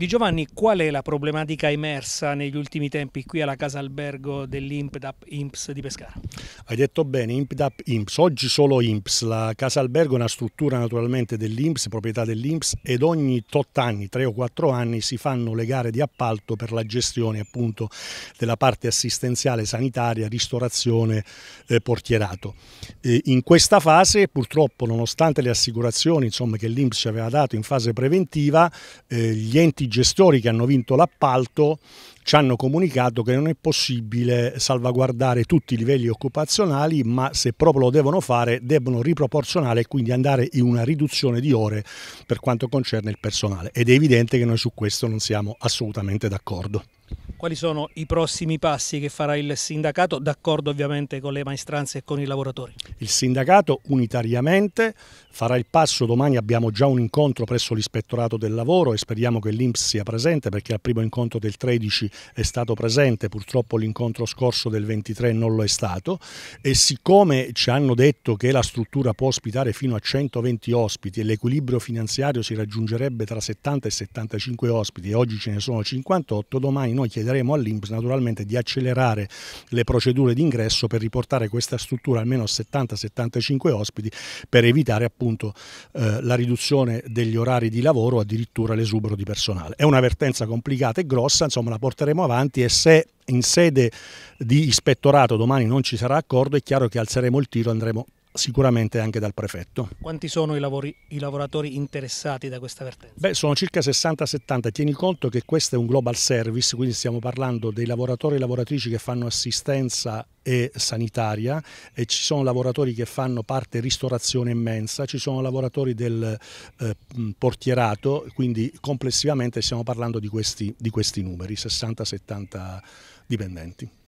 Di Giovanni, qual è la problematica emersa negli ultimi tempi qui alla casa albergo dell'Impdap Imps di Pescara? Hai detto bene, Impdap Imps, oggi solo Imps, la casa albergo è una struttura naturalmente dell'Imps, proprietà dell'Imps ed ogni tot anni, 3 o 4 anni si fanno le gare di appalto per la gestione appunto della parte assistenziale sanitaria, ristorazione, eh, portierato. Eh, in questa fase purtroppo nonostante le assicurazioni insomma, che l'Imps ci aveva dato in fase preventiva, eh, gli enti gestori che hanno vinto l'appalto ci hanno comunicato che non è possibile salvaguardare tutti i livelli occupazionali, ma se proprio lo devono fare debbono riproporzionare e quindi andare in una riduzione di ore per quanto concerne il personale. Ed è evidente che noi su questo non siamo assolutamente d'accordo. Quali sono i prossimi passi che farà il sindacato, d'accordo ovviamente con le maestranze e con i lavoratori? Il sindacato unitariamente farà il passo, domani abbiamo già un incontro presso l'ispettorato del lavoro e speriamo che l'Inps sia presente perché al primo incontro del 13 è stato presente, purtroppo l'incontro scorso del 23 non lo è stato e siccome ci hanno detto che la struttura può ospitare fino a 120 ospiti e l'equilibrio finanziario si raggiungerebbe tra 70 e 75 ospiti e oggi ce ne sono 58, domani noi chiederemo chiederemo all'INPS naturalmente di accelerare le procedure d'ingresso per riportare questa struttura almeno a 70-75 ospiti per evitare appunto eh, la riduzione degli orari di lavoro o addirittura l'esubero di personale. È una vertenza complicata e grossa, insomma la porteremo avanti e se in sede di ispettorato domani non ci sarà accordo è chiaro che alzeremo il tiro e andremo sicuramente anche dal prefetto. Quanti sono i, lavori, i lavoratori interessati da questa vertenza? Beh, sono circa 60-70, tieni conto che questo è un global service, quindi stiamo parlando dei lavoratori e lavoratrici che fanno assistenza e sanitaria, e ci sono lavoratori che fanno parte ristorazione e mensa, ci sono lavoratori del eh, portierato, quindi complessivamente stiamo parlando di questi, di questi numeri, 60-70 dipendenti.